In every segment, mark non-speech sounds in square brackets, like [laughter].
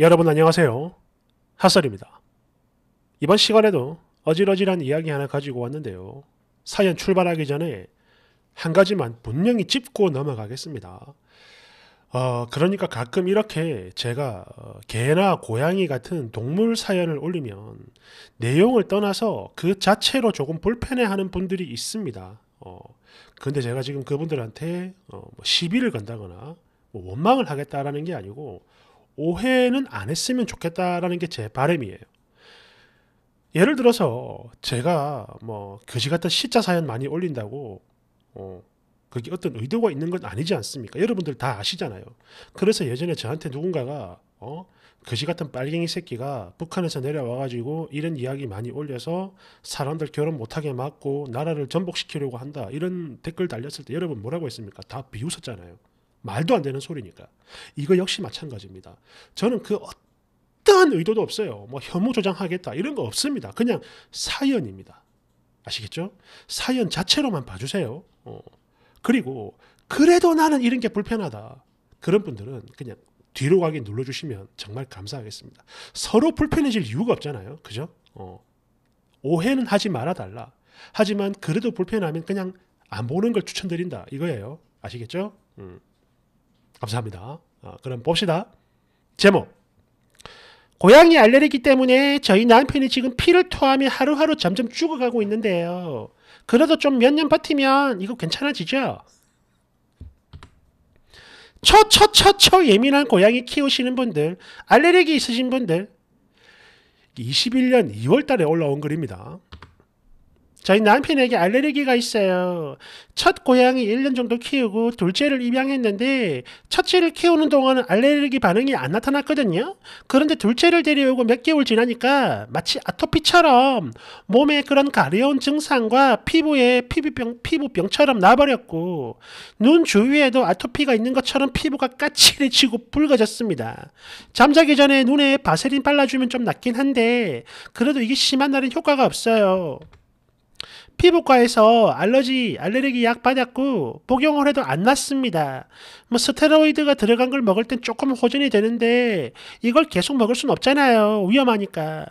여러분 안녕하세요. 핫설입니다. 이번 시간에도 어질어질한 이야기 하나 가지고 왔는데요. 사연 출발하기 전에 한 가지만 분명히 짚고 넘어가겠습니다. 어, 그러니까 가끔 이렇게 제가 어, 개나 고양이 같은 동물 사연을 올리면 내용을 떠나서 그 자체로 조금 불편해하는 분들이 있습니다. 어, 근데 제가 지금 그분들한테 어, 뭐 시비를 건다거나 뭐 원망을 하겠다라는 게 아니고 오해는 안 했으면 좋겠다라는 게 제 바람이에요. 예를 들어서 제가 뭐 거지 같은 시자 사연 많이 올린다고 어, 그게 어떤 의도가 있는 건 아니지 않습니까? 여러분들 다 아시잖아요. 그래서 예전에 저한테 누군가가 어, 거지 같은 빨갱이 새끼가 북한에서 내려와가지고 이런 이야기 많이 올려서 사람들 결혼 못하게 막고 나라를 전복시키려고 한다 이런 댓글 달렸을 때 여러분 뭐라고 했습니까? 다 비웃었잖아요. 말도 안 되는 소리니까. 이거 역시 마찬가지입니다. 저는 그 어떠한 의도도 없어요. 뭐 혐오 조장하겠다 이런 거 없습니다. 그냥 사연입니다. 아시겠죠? 사연 자체로만 봐주세요. 어. 그리고 그래도 나는 이런 게 불편하다. 그런 분들은 그냥 뒤로 가기 눌러주시면 정말 감사하겠습니다. 서로 불편해질 이유가 없잖아요. 그죠? 어. 오해는 하지 말아달라. 하지만 그래도 불편하면 그냥 안 보는 걸 추천드린다. 이거예요. 아시겠죠? 음. 감사합니다. 어, 그럼 봅시다. 제목. 고양이 알레르기 때문에 저희 남편이 지금 피를 토하며 하루하루 점점 죽어가고 있는데요. 그래도 좀 몇 년 버티면 이거 괜찮아지죠? 초초초초 예민한 고양이 키우시는 분들, 알레르기 있으신 분들, 21년 2월 달에 올라온 글입니다. 저희 남편에게 알레르기가 있어요. 첫 고양이 1년 정도 키우고 둘째를 입양했는데 첫째를 키우는 동안은 알레르기 반응이 안 나타났거든요. 그런데 둘째를 데려오고 몇 개월 지나니까 마치 아토피처럼 몸에 그런 가려운 증상과 피부에 피부병, 피부병처럼 나버렸고 눈 주위에도 아토피가 있는 것처럼 피부가 까칠해지고 붉어졌습니다. 잠자기 전에 눈에 바세린 발라주면 좀 낫긴 한데 그래도 이게 심한 날은 효과가 없어요. 피부과에서 알러지, 알레르기 약 받았고 복용을 해도 안 낫습니다. 뭐 스테로이드가 들어간 걸 먹을 땐 조금 호전이 되는데 이걸 계속 먹을 순 없잖아요. 위험하니까.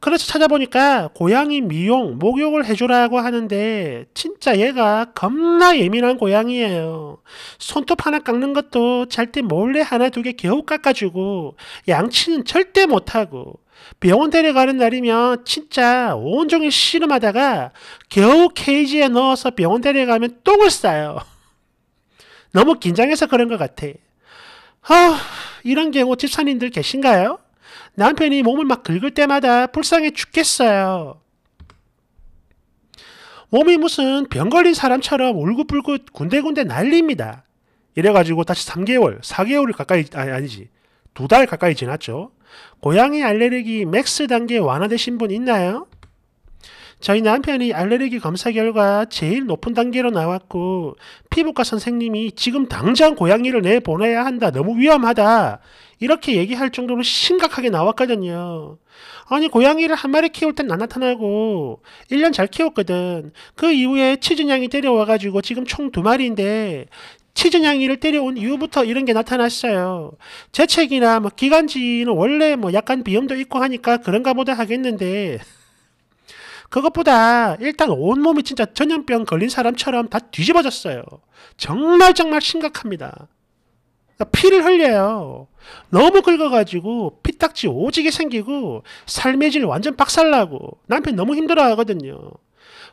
그래서 찾아보니까 고양이 미용, 목욕을 해주라고 하는데 진짜 얘가 겁나 예민한 고양이에요. 손톱 하나 깎는 것도 잘 때 몰래 하나 두 개 겨우 깎아주고 양치는 절대 못하고 병원 데려가는 날이면 진짜 온종일 씨름하다가 겨우 케이지에 넣어서 병원 데려가면 똥을 싸요. [laughs] 너무 긴장해서 그런 것 같아. 아, 이런 경우 집사님들 계신가요? 남편이 몸을 막 긁을 때마다 불쌍해 죽겠어요. 몸이 무슨 병 걸린 사람처럼 울긋불긋 군데군데 난립니다. 이래가지고 다시 3개월, 4개월 가까이, 아니, 아니지. 두 달 가까이 지났죠. 고양이 알레르기 맥스 단계 완화되신 분 있나요? 저희 남편이 알레르기 검사 결과 제일 높은 단계로 나왔고 피부과 선생님이 지금 당장 고양이를 내보내야 한다. 너무 위험하다. 이렇게 얘기할 정도로 심각하게 나왔거든요. 아니 고양이를 한 마리 키울 땐 안 나타나고 1년 잘 키웠거든. 그 이후에 치즈냥이 데려와가지고 지금 총 두 마리인데 치즈냥이를 때려온 이후부터 이런 게 나타났어요. 재채기나 뭐 기관지는 원래 뭐 약간 비염도 있고 하니까 그런가 보다 하겠는데 그것보다 일단 온몸이 진짜 전염병 걸린 사람처럼 다 뒤집어졌어요. 정말 정말 심각합니다. 피를 흘려요. 너무 긁어가지고 피딱지 오지게 생기고 삶의 질 완전 박살나고 남편 너무 힘들어하거든요.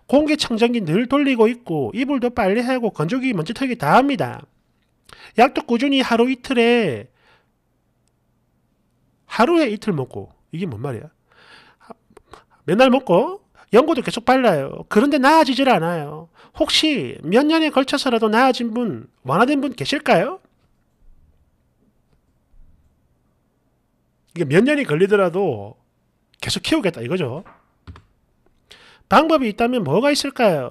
공기청정기 늘 돌리고 있고 이불도 빨리 하고 건조기 먼지 털기 다 합니다. 약도 꾸준히 하루 이틀에 하루에 이틀 먹고 이게 뭔 말이야? 맨날 먹고 연고도 계속 발라요. 그런데 나아지질 않아요. 혹시 몇 년에 걸쳐서라도 나아진 분, 완화된 분 계실까요? 이게 몇 년이 걸리더라도 계속 키우겠다 이거죠. 방법이 있다면 뭐가 있을까요?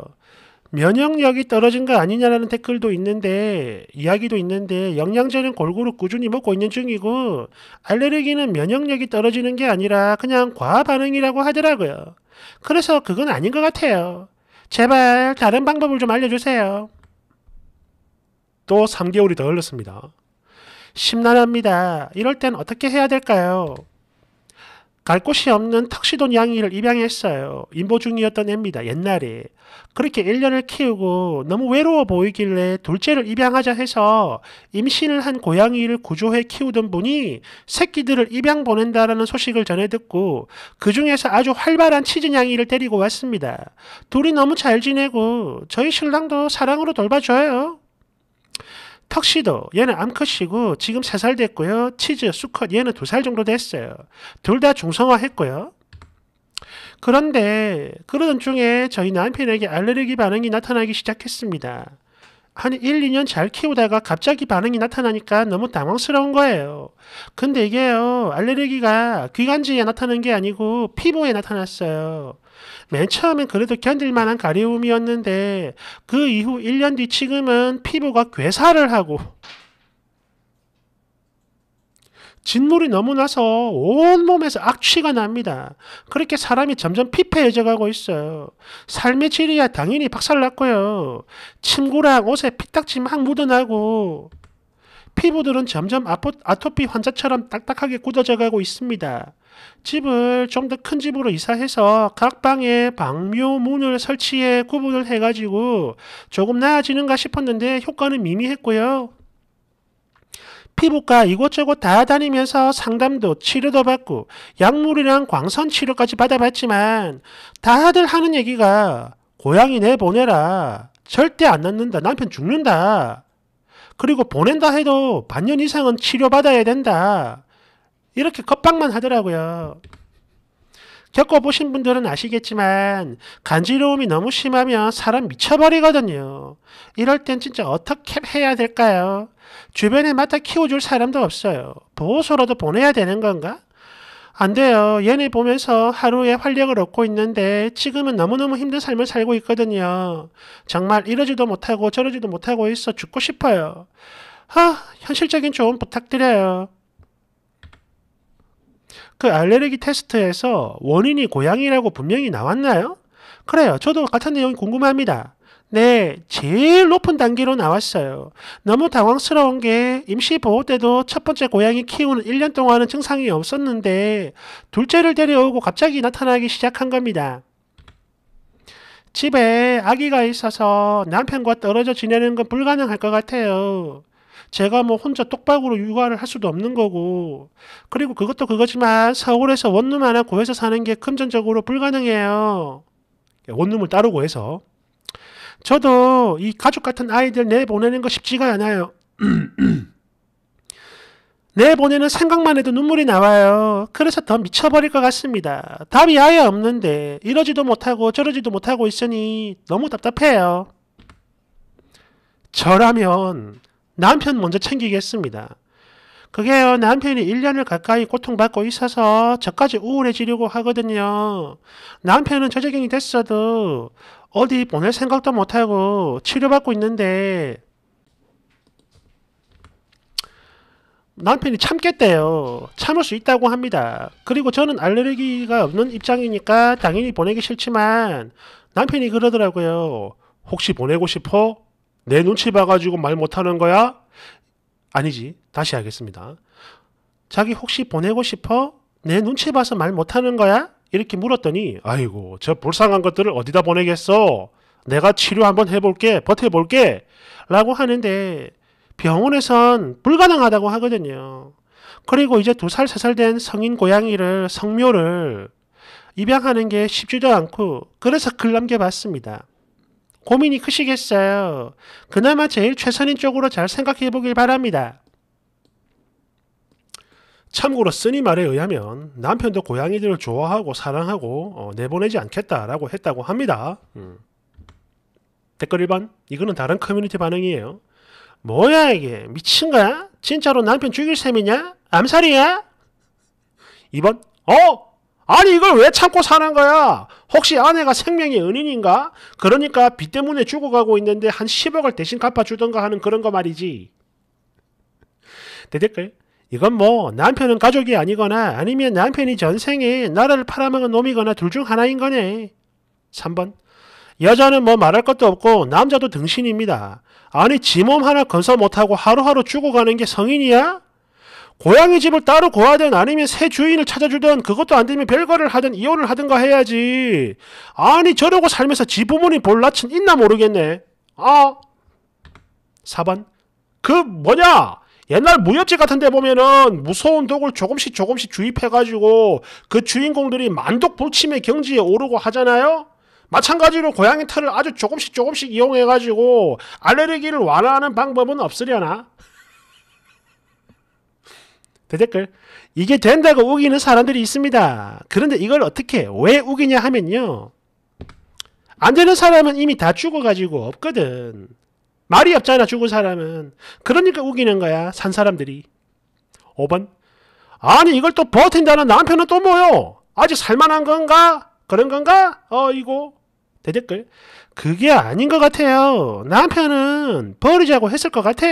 면역력이 떨어진 거 아니냐라는 댓글도 있는데 이야기도 있는데 영양제는 골고루 꾸준히 먹고 있는 중이고 알레르기는 면역력이 떨어지는 게 아니라 그냥 과 반응이라고 하더라고요. 그래서 그건 아닌 것 같아요. 제발 다른 방법을 좀 알려주세요. 또 3개월이 더 흘렀습니다. 심란합니다. 이럴 땐 어떻게 해야 될까요? 갈 곳이 없는 턱시돈 양이를 입양했어요. 임보 중이었던 애입니다. 옛날에. 그렇게 1년을 키우고 너무 외로워 보이길래 둘째를 입양하자 해서 임신을 한 고양이를 구조해 키우던 분이 새끼들을 입양 보낸다라는 소식을 전해 듣고 그 중에서 아주 활발한 치즈 양이를 데리고 왔습니다. 둘이 너무 잘 지내고 저희 신랑도 사랑으로 돌봐줘요. 턱시도 얘는 암컷이고 지금 3살 됐고요. 치즈, 수컷 얘는 2살 정도 됐어요. 둘 다 중성화했고요. 그런데 그러던 중에 저희 남편에게 알레르기 반응이 나타나기 시작했습니다. 한 1, 2년 잘 키우다가 갑자기 반응이 나타나니까 너무 당황스러운 거예요. 근데 이게요, 알레르기가 귀간지에 나타난 게 아니고 피부에 나타났어요. 맨 처음엔 그래도 견딜만한 가려움이었는데 그 이후 1년 뒤 지금은 피부가 괴사를 하고 진물이 너무 나서 온몸에서 악취가 납니다. 그렇게 사람이 점점 피폐해져 가고 있어요. 삶의 질이야 당연히 박살났고요. 침구랑 옷에 피딱지 막 묻어나고 피부들은 점점 아토피 환자처럼 딱딱하게 굳어져 가고 있습니다. 집을 좀 더 큰 집으로 이사해서 각 방에 방묘문을 설치해 구분을 해가지고 조금 나아지는가 싶었는데 효과는 미미했고요. 피부과 이곳저곳 다 다니면서 상담도 치료도 받고 약물이랑 광선 치료까지 받아봤지만 다들 하는 얘기가 고양이 내보내라. 절대 안 낫는다. 남편 죽는다. 그리고 보낸다 해도 반년 이상은 치료받아야 된다. 이렇게 겁박만 하더라고요. 겪어보신 분들은 아시겠지만 간지러움이 너무 심하면 사람 미쳐버리거든요. 이럴 땐 진짜 어떻게 해야 될까요? 주변에 맡아 키워줄 사람도 없어요. 보호소라도 보내야 되는 건가? 안 돼요. 얘네 보면서 하루에 활력을 얻고 있는데 지금은 너무너무 힘든 삶을 살고 있거든요. 정말 이러지도 못하고 저러지도 못하고 있어 죽고 싶어요. 하, 현실적인 조언 부탁드려요. 그 알레르기 테스트에서 원인이 고양이라고 분명히 나왔나요? 그래요. 저도 같은 내용이 궁금합니다. 네, 제일 높은 단계로 나왔어요. 너무 당황스러운 게 임시 보호 때도 첫 번째 고양이 키우는 1년 동안은 증상이 없었는데 둘째를 데려오고 갑자기 나타나기 시작한 겁니다. 집에 아기가 있어서 남편과 떨어져 지내는 건 불가능할 것 같아요. 제가 뭐 혼자 똑박으로 육아를 할 수도 없는 거고 그리고 그것도 그거지만 서울에서 원룸 하나 구해서 사는 게 금전적으로 불가능해요. 원룸을 따로 구해서 저도 이 가족 같은 아이들 내보내는 거 쉽지가 않아요. [clears throat] 내보내는 생각만 해도 눈물이 나와요. 그래서 더 미쳐버릴 것 같습니다. 답이 아예 없는데 이러지도 못하고 저러지도 못하고 있으니 너무 답답해요. 저라면 남편 먼저 챙기겠습니다. 그게요, 남편이 1년을 가까이 고통받고 있어서 저까지 우울해지려고 하거든요. 남편은 저재경이 됐어도 어디 보낼 생각도 못하고 치료받고 있는데 남편이 참겠대요. 참을 수 있다고 합니다. 그리고 저는 알레르기가 없는 입장이니까 당연히 보내기 싫지만 남편이 그러더라고요. 혹시 보내고 싶어? 내 눈치 봐가지고 말 못하는 거야? 아니지. 다시 하겠습니다. 자기 혹시 보내고 싶어? 내 눈치 봐서 말 못하는 거야? 이렇게 물었더니 아이고 저 불쌍한 것들을 어디다 보내겠어? 내가 치료 한번 해볼게 버텨볼게 라고 하는데 병원에선 불가능하다고 하거든요. 그리고 이제 두 살, 세 살 된 성인 고양이를, 성묘를 입양하는 게 쉽지도 않고, 그래서 글 남겨봤습니다. 고민이 크시겠어요. 그나마 제일 최선인 쪽으로 잘 생각해 보길 바랍니다. 참고로 쓰니 말에 의하면 남편도 고양이들을 좋아하고 사랑하고 어, 내보내지 않겠다라고 했다고 합니다. 음. 댓글 1번 이거는 다른 커뮤니티 반응이에요. 뭐야 이게 미친 거야? 진짜로 남편 죽일 셈이냐? 암살이야? 2번 어? 아니 이걸 왜 참고 사는 거야? 혹시 아내가 생명의 은인인가? 그러니까 빚 때문에 죽어가고 있는데 한 10억을 대신 갚아주던가 하는 그런 거 말이지. 대댓글 이건 뭐 남편은 가족이 아니거나 아니면 남편이 전생에 나라를 팔아먹은 놈이거나 둘 중 하나인 거네. 3번 여자는 뭐 말할 것도 없고 남자도 등신입니다. 아니 지 몸 하나 건설 못하고 하루하루 죽어가는 게 성인이야? 고양이 집을 따로 구하든 아니면 새 주인을 찾아주든 그것도 안 되면 별거를 하든 이혼을 하든가 해야지. 아니 저러고 살면서 지 부모님 볼 낯은 있나 모르겠네. 아 어? 4번 그 뭐냐 옛날 무협지 같은 데 보면은 무서운 독을 조금씩 조금씩 주입해가지고 그 주인공들이 만독 불침의 경지에 오르고 하잖아요? 마찬가지로 고양이 털을 아주 조금씩 조금씩 이용해가지고 알레르기를 완화하는 방법은 없으려나? 대댓글 이게 된다고 우기는 사람들이 있습니다. 그런데 이걸 어떻게 왜 우기냐 하면요. 안 되는 사람은 이미 다 죽어가지고 없거든. 말이 없잖아 죽은 사람은. 그러니까 우기는 거야 산 사람들이. 5번 아니 이걸 또 버틴다는 남편은 또 뭐요? 아직 살만한 건가? 그런 건가? 어이고 대댓글 그게 아닌 것 같아요. 남편은 버리자고 했을 것 같아.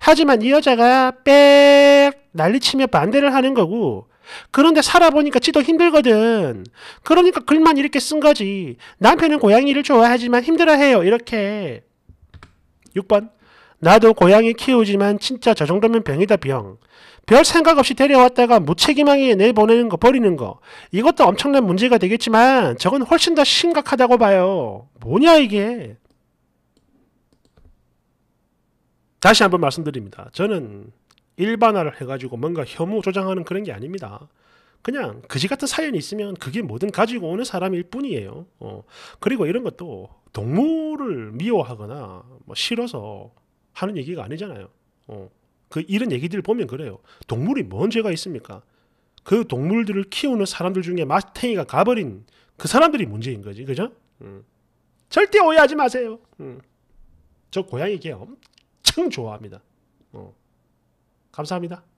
하지만 이 여자가 빽 난리치며 반대를 하는 거고 그런데 살아보니까 지도 힘들거든. 그러니까 글만 이렇게 쓴 거지. 남편은 고양이를 좋아하지만 힘들어해요. 이렇게. 6번. 나도 고양이 키우지만 진짜 저 정도면 병이다 병. 별 생각 없이 데려왔다가 무책임하게 내보내는 거 버리는 거. 이것도 엄청난 문제가 되겠지만 저건 훨씬 더 심각하다고 봐요. 뭐냐 이게. 다시 한번 말씀드립니다. 저는 일반화를 해가지고 뭔가 혐오 조장하는 그런 게 아닙니다. 그냥 그지 같은 사연이 있으면 그게 뭐든 가지고 오는 사람일 뿐이에요. 어. 그리고 이런 것도 동물을 미워하거나 뭐 싫어서 하는 얘기가 아니잖아요. 어. 그 이런 얘기들 보면 그래요. 동물이 뭔 죄가 있습니까? 그 동물들을 키우는 사람들 중에 마탱이가 가버린 그 사람들이 문제인 거지, 그죠? 음. 절대 오해하지 마세요. 음. 저 고양이 개 엄청 좋아합니다. 어. 감사합니다.